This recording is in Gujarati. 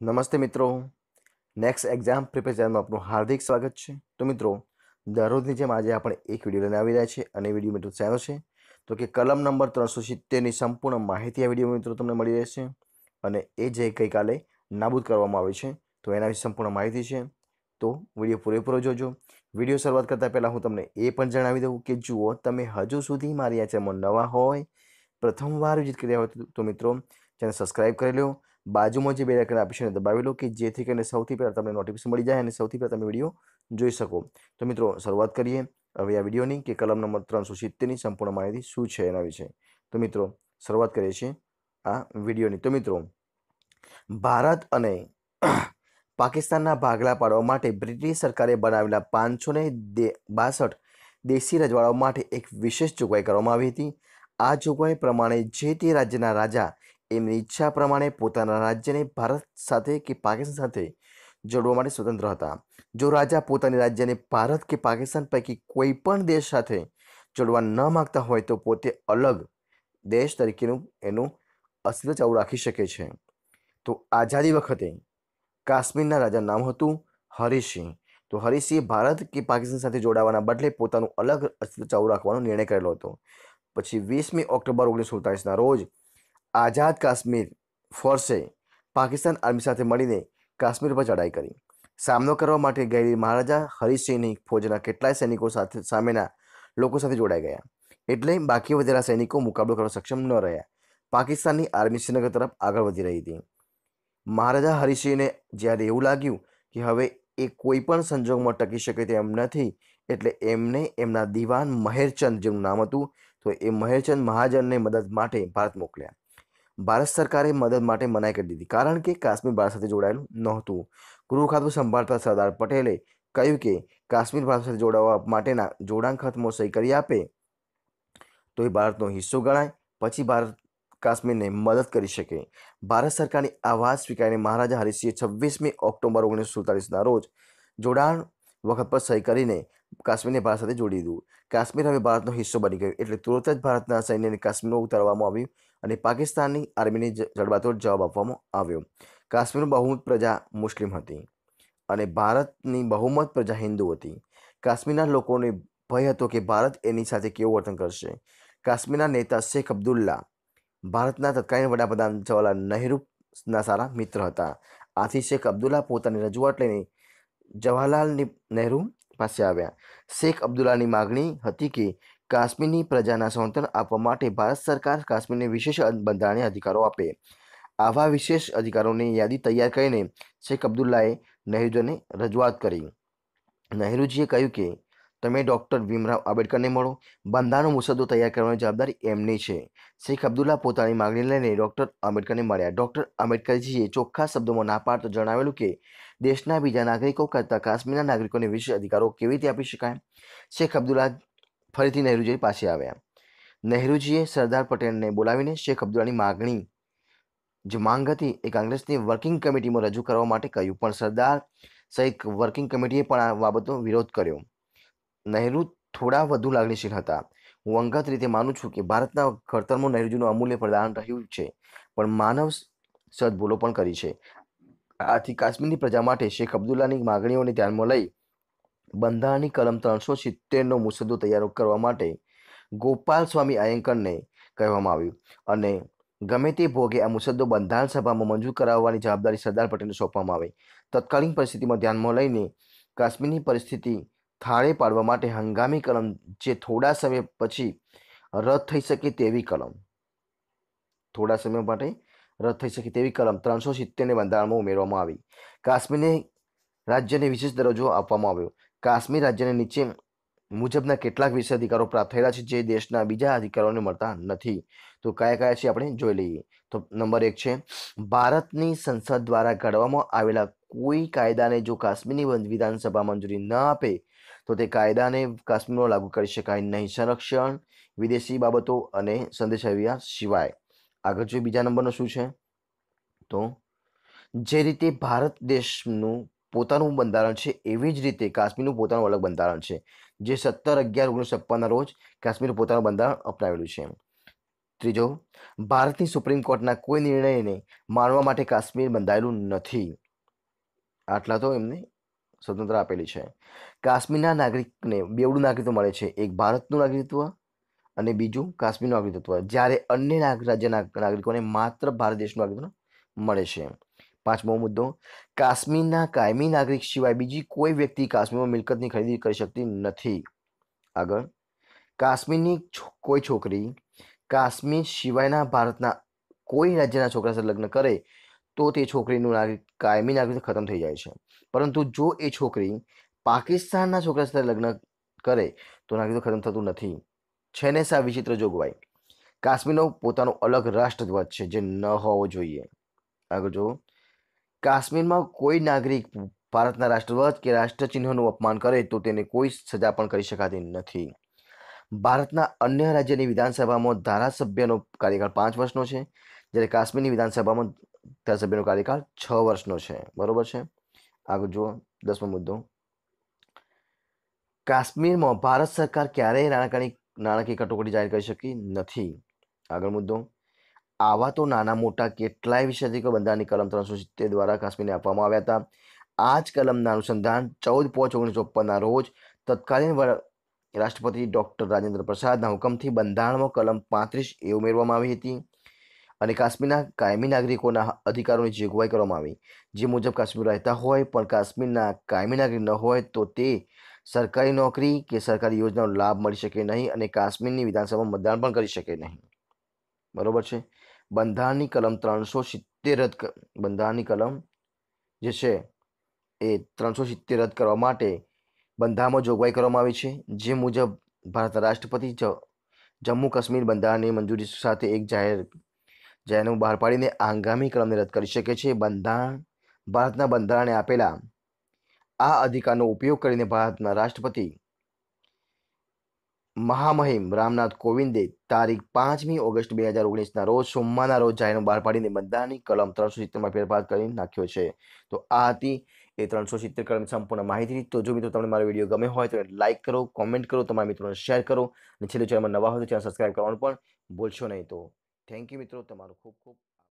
નમસ્તે મિત્રો નેક્સ્ટ એક્ઝામ પ્રિપેરેશનમાં આપનું હાર્દિક સ્વાગત છે તો મિત્રો દરરોજની જેમ આજે આપણે એક વિડીયો લઈને આવી રહ્યા છે અને વિડીયો મિત્રો ચાલો છે તો કે કલમ નંબર ત્રણસો સિત્તેરની સંપૂર્ણ માહિતી આ વિડીયો મિત્રો તમને મળી રહેશે અને એ જે ગઈકાલે નાબૂદ કરવામાં આવી છે તો એના વિશે સંપૂર્ણ માહિતી છે તો વિડીયો પૂરેપૂરો જોજો વિડીયો શરૂઆત કરતાં પહેલાં હું તમને એ પણ જણાવી દઉં કે જુઓ તમે હજુ સુધી મારી આ ચેનલ નવા હોય પ્રથમવાર વિઝિટ કર્યા હોય તો મિત્રો ચેનલ સબસ્ક્રાઈબ કરી લો બાજુમાં જે બે આઇકન આપીશું એને દબાવી લો કે જેથી કરીને સૌથી પહેલાં તમને નોટિફિકેશન મળી જાય અને સૌથી પહેલાં તમે વિડીયો જોઈ શકો તો મિત્રો શરૂઆત કરીએ હવે આ વિડીયોની કે કલમ નંબર ત્રણસો સિત્તેરની સંપૂર્ણ માહિતી શું છે એના વિશે તો મિત્રો શરૂઆત કરીએ છીએ આ વિડીયોની તો મિત્રો ભારત અને પાકિસ્તાનના ભાગલા પાડવા માટે બ્રિટિશ સરકારે બનાવેલા પાંચસો ને બાસઠ દેશી રજવાડાઓ માટે એક વિશેષ જોગવાઈ કરવામાં આવી હતી આ જોગવાઈ પ્રમાણે જે તે રાજ્યના રાજા એમની ઈચ્છા પ્રમાણે પોતાના રાજ્યને ભારત સાથે કે પાકિસ્તાન સાથે જોડવા માટે સ્વતંત્ર હતા જો રાજા પોતાની રાજ્યને ભારત કે પાકિસ્તાન પૈકી કોઈ પણ દેશ સાથે જોડવા ન માગતા હોય તો પોતે અલગ દેશ તરીકેનું એનું અસ્તિત્વ ચાલુ રાખી શકે છે તો આઝાદી વખતે કાશ્મીરના રાજા નામ હતું હરિસિંહ તો હરિસિંહે ભારત કે પાકિસ્તાન સાથે જોડાવાના બદલે પોતાનું અલગ અસ્તિત્વ ચાલુ રાખવાનો નિર્ણય કરેલો હતો પછી વીસમી ઓક્ટોબર ઓગણીસો સુડતાલીસના રોજ આઝાદ કાશ્મીર ફોર્સે પાકિસ્તાન આર્મી સાથે મળીને કાશ્મીર પર ચઢાઈ કરી સામનો કરવા માટે ગયેલી મહારાજા હરિસિંહની ફોજના કેટલાય સૈનિકો સાથે સામેના લોકો સાથે જોડાઈ ગયા એટલે બાકી વધેલા સૈનિકો મુકાબલો કરવા સક્ષમ ન રહ્યા પાકિસ્તાનની આર્મી શ્રીનગર તરફ આગળ વધી રહી હતી મહારાજા હરિસિંહને જ્યારે એવું લાગ્યું કે હવે એ કોઈ પણ સંજોગમાં ટકી શકે તેમ નથી એટલે એમને એમના દિવાન મહેરચંદ જેનું નામ હતું તો એ મહેરચંદ મહાજનને મદદ માટે ભારત મોકલ્યા ભારત સરકારે મદદ માટે મનાઈ કરી દીધી કારણ કે કાશ્મીર ભારત સાથે જોડાયેલું નહોતું ગૃહ ખાતું સંભાળતા સરદાર પટેલે કહ્યું કે કાશ્મીર ભારત સાથે જોડાવા માટેના જોડાણ ખતમો સહી કરી આપે તો એ ભારતનો હિસ્સો ગણાય પછી ભારત કાશ્મીરને મદદ કરી શકે ભારત સરકારની આ વાત સ્વીકારીને મહારાજા હરિસિંહે છવ્વીસમી ઓક્ટોબર ઓગણીસો સુડતાલીસના રોજ જોડાણ વખત પર સહી કરીને કાશ્મીરને ભારત સાથે જોડી દીધું કાશ્મીર હવે ભારતનો હિસ્સો બની ગયો એટલે તુરત જ ભારતના સૈન્યને કાશ્મીરમાં ઉતારવામાં આવ્યું અને પાકિસ્તાનની આર્મીની જડબાતોડ જવાબ આપવામાં આવ્યો કાશ્મીરમાં બહુમત પ્રજા મુસ્લિમ હતી અને ભારતની બહુમત પ્રજા હિન્દુ હતી કાશ્મીરના લોકોને ભય હતો કે ભારત એની સાથે કેવું વર્તન કરશે કાશ્મીરના નેતા શેખ અબ્દુલ્લા ભારતના તત્કાલીન વડાપ્રધાન જવાહરલાલ નહેરુના સારા મિત્ર હતા આથી શેખ અબ્દુલ્લા પોતાની રજૂઆત લઈને જવાહરલાલ નહેરુ પાસે આવ્યા શેખ અબ્દુલ્લાની માગણી હતી કે કાશ્મીરની પ્રજાના સમર્થન આપવા માટે ભારત સરકાર કાશ્મીરને વિશેષ બંધારણીય અધિકારો આપે આવા વિશેષ અધિકારોની યાદી તૈયાર કરીને શેખ અબ્દુલ્લાએ નહેરુજીને રજૂઆત કરી નહેરુજીએ કહ્યું કે તમે ડૉક્ટર ભીમરાવ આંબેડકરને મળો બંધારણ મુસદ્દો તૈયાર કરવાની જવાબદારી એમની છે શેખ અબ્દુલ્લા પોતાની માગણી લઈને ડૉક્ટર આંબેડકરને મળ્યા ડૉક્ટર આંબેડકરજીએ ચોખ્ખા શબ્દોમાં ના પાડતો જણાવેલું કે દેશના બીજા નાગરિકો કરતાં કાશ્મીરના નાગરિકોને વિશેષ અધિકારો કેવી રીતે આપી શકાય શેખ અબ્દુલ્લા ફરીથી નહેરુજી પાસે આવ્યા નહેરુજીએ સરદાર પટેલને બોલાવીને શેખ અબ્દુલ્લાની માગણી જે માંગ હતી એ કોંગ્રેસની વર્કિંગ કમિટીમાં રજૂ કરવા માટે કહ્યું પણ સરદાર સહિત વર્કિંગ કમિટીએ પણ આ બાબતનો વિરોધ કર્યો નહેરુ થોડા વધુ લાગણીશીલ હતા હું અંગત રીતે માનું છું કે ભારતના ઘડતરમાં નહેરુજીનું અમૂલ્ય પ્રદાન રહ્યું છે પણ માનવ સદભૂલો પણ કરી છે આથી કાશ્મીરની પ્રજા માટે શેખ અબ્દુલ્લાની માગણીઓને ધ્યાનમાં લઈ બંધારણની કલમ ત્રણસો સિત્તેરનો મુસદ્દો તૈયાર કરવા માટે ગોપાલ સ્વામી આયંકરને કહેવામાં આવ્યું અને ગમે તે ભોગે આ મુસદ્દો બંધારણ સભામાં મંજૂર કરાવવાની જવાબદારી સરદાર પટેલને સોંપવામાં આવે તત્કાલીન પરિસ્થિતિમાં ધ્યાનમાં લઈને કાશ્મીરની પરિસ્થિતિ થાળે પાડવા માટે હંગામી કલમ જે થોડા સમય પછી રદ થઈ શકે તેવી કલમ થોડા સમય માટે રદ થઈ શકે તેવી કલમ ત્રણસો સિત્તેરને બંધારણમાં ઉમેરવામાં આવી કાશ્મીરને રાજ્યને વિશેષ દરજ્જો આપવામાં આવ્યો કાશ્મીર રાજ્યને નીચે મુજબના કેટલાક વિશેષ અધિકારો પ્રાપ્ત થયેલા છે જે દેશના બીજા અધિકારોને મળતા નથી તો કયા કયા છે આપણે જોઈ લઈએ તો નંબર એક છે ભારતની સંસદ દ્વારા ઘડવામાં આવેલા કોઈ કાયદાને જો કાશ્મીરની વિધાનસભા મંજૂરી ન આપે તો તે કાયદાને કાશ્મીરમાં લાગુ કરી શકાય નહીં સંરક્ષણ વિદેશી બાબતો અને સંદેશાવ્યા સિવાય આગળ જોઈએ બીજા નંબરનો શું છે તો જે રીતે ભારત દેશનું પોતાનું બંધારણ છે એવી જ રીતે કાશ્મીરનું પોતાનું અલગ બંધારણ છે જે સત્તર અગિયાર ઓગણીસો છપ્પનના રોજ કાશ્મીર પોતાનું બંધારણ અપનાવેલું છે ત્રીજો ભારતની સુપ્રીમ કોર્ટના કોઈ નિર્ણયને માનવા માટે કાશ્મીર બંધાયેલું નથી આટલા તો એમને સ્વતંત્ર આપેલી છે કાશ્મીરના નાગરિકને બેવડું નાગરિકત્વ મળે છે એક ભારતનું નાગરિકત્વ અને બીજું કાશ્મીરનું નાગરિકત્વ જ્યારે અન્ય રાજ્યના નાગરિકોને માત્ર ભારત દેશનું નાગરિકત્વ મળે છે પાંચમો મુદ્દો કાશ્મીરના કાયમી નાગરિક સિવાય બીજી કોઈ વ્યક્તિ કાશ્મીરમાં મિલકતની ખરીદી કરી શકતી નથી આગળ કાશ્મીરની કોઈ છોકરી કાશ્મીર સિવાયના ભારતના કોઈ રાજ્યના છોકરા સાથે લગ્ન કરે તો તે છોકરીનું નાગરિક કાયમી નાગરિકતા ખતમ થઈ જાય છે પરંતુ જો એ છોકરી પાકિસ્તાનના છોકરા સાથે લગ્ન કરે તો નાગરિકત્વ ખતમ થતું નથી છે ને સા વિચિત્ર જોગવાઈ કાશ્મીરનો પોતાનો અલગ રાષ્ટ્રધ્વજ છે જે ન હોવો જોઈએ આગળ જો કાશ્મીરમાં કોઈ નાગરિક ભારતના રાષ્ટ્રધ્વજ કે રાષ્ટ્રચિહ્નનું અપમાન કરે તો તેને કોઈ સજા પણ કરી શકાતી નથી ભારતના અન્ય રાજ્યની વિધાનસભામાં ધારાસભ્યનો કાર્યકાળ પાંચ વર્ષનો છે જ્યારે કાશ્મીરની વિધાનસભામાં ધારાસભ્યનો કાર્યકાળ છ વર્ષનો છે બરોબર છે આગળ જુઓ દસમો મુદ્દો કાશ્મીરમાં ભારત સરકાર ક્યારેય નાણાકીય નાણાકીય કટોકટી જાહેર કરી શકી નથી આગળ મુદ્દો આવા તો નાના મોટા કેટલાય વિષયાધિકો બંધારણની કલમ ત્રણસો સિત્તેર દ્વારા કાશ્મીરને આપવામાં આવ્યા હતા આ જ કલમના અનુસંધાન ચૌદ પોચ ઓગણીસો ચોપનના રોજ તત્કાલીન રાષ્ટ્રપતિ ડૉક્ટર રાજેન્દ્ર પ્રસાદના હુકમથી બંધારણમાં કલમ પાંત્રીસ એ ઉમેરવામાં આવી હતી અને કાશ્મીરના કાયમી નાગરિકોના અધિકારોની જોગવાઈ કરવામાં આવી જે મુજબ કાશ્મીર રહેતા હોય પણ કાશ્મીરના કાયમી નાગરિક ન હોય તો તે સરકારી નોકરી કે સરકારી યોજનાનો લાભ મળી શકે નહીં અને કાશ્મીરની વિધાનસભામાં મતદાન પણ કરી શકે નહીં બરાબર છે બંધારણની કલમ ત્રણસો સિત્તેર રદ બંધારણની કલમ જે છે એ ત્રણસો સિત્તેર રદ કરવા માટે બંધારણમાં જોગવાઈ કરવામાં આવી છે જે મુજબ ભારતના રાષ્ટ્રપતિ જમ્મુ કાશ્મીર બંધારણની મંજૂરી સાથે એક જાહેર જેનું બહાર પાડીને આંગામી કલમને રદ કરી શકે છે બંધારણ ભારતના બંધારણે આપેલા આ અધિકારનો ઉપયોગ કરીને ભારતના રાષ્ટ્રપતિ મહામહિમ રામનાથ કોવિંદે તારીખ પાંચમી ઓગસ્ટ બે હજાર ઓગણીસના રોજ સોમવારના રોજ જાહેરનું બહાર પાડીને બંધારણની કલમ ત્રણસો સિત્તેરમાં ફેરફાર કરી નાખ્યો છે તો આ હતી એ ત્રણસો સિત્તેર કલમની સંપૂર્ણ માહિતી તો જો મિત્રો તમને મારો વિડીયો ગમે હોય તો લાઇક કરો કોમેન્ટ કરો તમારા મિત્રોને શેર કરો અને છેલ્લે ચેનલમાં નવા હોય તો ચેનલ સબસ્ક્રાઈબ કરવાનું પણ ભૂલશો નહીં તો થેન્ક યુ મિત્રો તમારો ખૂબ ખૂબ